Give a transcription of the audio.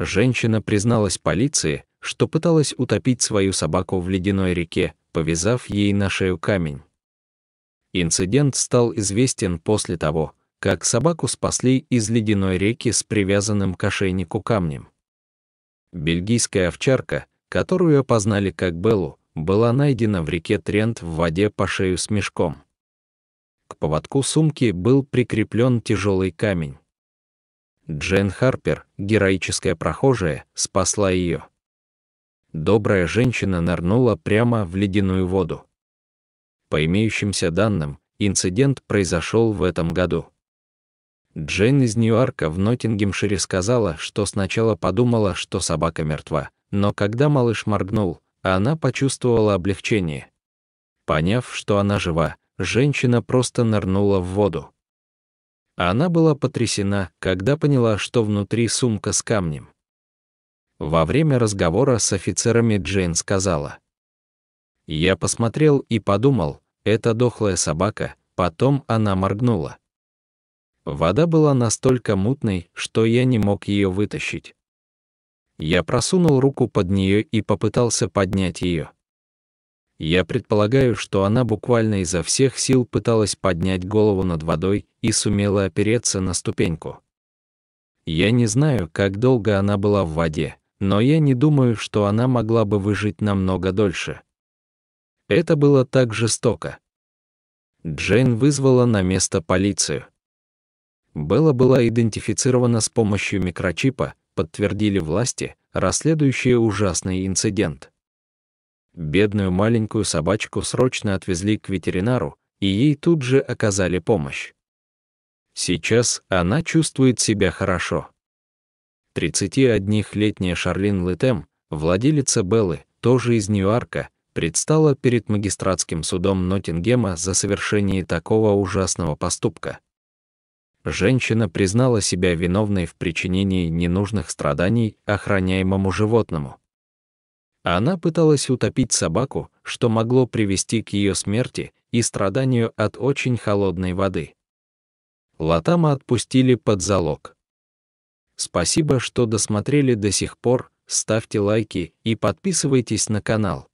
Женщина призналась полиции, что пыталась утопить свою собаку в ледяной реке, повязав ей на шею камень. Инцидент стал известен после того, как собаку спасли из ледяной реки с привязанным к ошейнику камнем. Бельгийская овчарка, которую опознали как Беллу, была найдена в реке Трент в воде по шею с мешком. К поводку сумки был прикреплен тяжелый камень. Джен Харпер, героическая прохожая, спасла ее. Добрая женщина нырнула прямо в ледяную воду. По имеющимся данным, инцидент произошел в этом году. Джейн из Ньюарка в Ноттингемшире сказала, что сначала подумала, что собака мертва, но когда малыш моргнул, она почувствовала облегчение. Поняв, что она жива, женщина просто нырнула в воду. Она была потрясена, когда поняла, что внутри сумка с камнем. Во время разговора с офицерами Джейн сказала. «Я посмотрел и подумал, это дохлая собака, потом она моргнула. Вода была настолько мутной, что я не мог ее вытащить. Я просунул руку под нее и попытался поднять ее. Я предполагаю, что она буквально изо всех сил пыталась поднять голову над водой и сумела опереться на ступеньку. Я не знаю, как долго она была в воде, но я не думаю, что она могла бы выжить намного дольше. Это было так жестоко. Джейн вызвала на место полицию. Белла была идентифицирована с помощью микрочипа, подтвердили власти, расследующие ужасный инцидент. Бедную маленькую собачку срочно отвезли к ветеринару, и ей тут же оказали помощь. Сейчас она чувствует себя хорошо. 31-летняя Шарлин Летем, владелица Беллы, тоже из Ньюарка, предстала перед магистратским судом Ноттингема за совершение такого ужасного поступка. Женщина признала себя виновной в причинении ненужных страданий охраняемому животному. Она пыталась утопить собаку, что могло привести к ее смерти и страданию от очень холодной воды. Латама отпустили под залог. Спасибо, что досмотрели до сих пор, ставьте лайки и подписывайтесь на канал.